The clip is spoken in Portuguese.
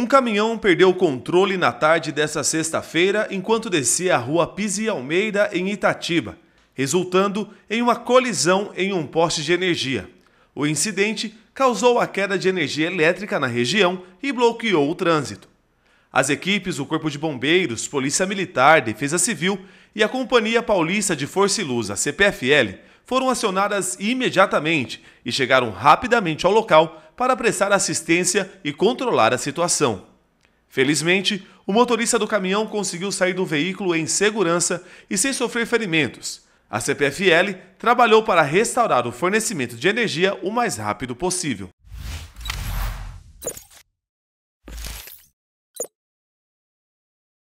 Um caminhão perdeu o controle na tarde dessa sexta-feira enquanto descia a rua Pise Almeida, em Itatiba, resultando em uma colisão em um poste de energia. O incidente causou a queda de energia elétrica na região e bloqueou o trânsito. As equipes do Corpo de Bombeiros, Polícia Militar, Defesa Civil e a Companhia Paulista de Força e Luz, a CPFL, foram acionadas imediatamente e chegaram rapidamente ao local para prestar assistência e controlar a situação. Felizmente, o motorista do caminhão conseguiu sair do veículo em segurança e sem sofrer ferimentos. A CPFL trabalhou para restaurar o fornecimento de energia o mais rápido possível.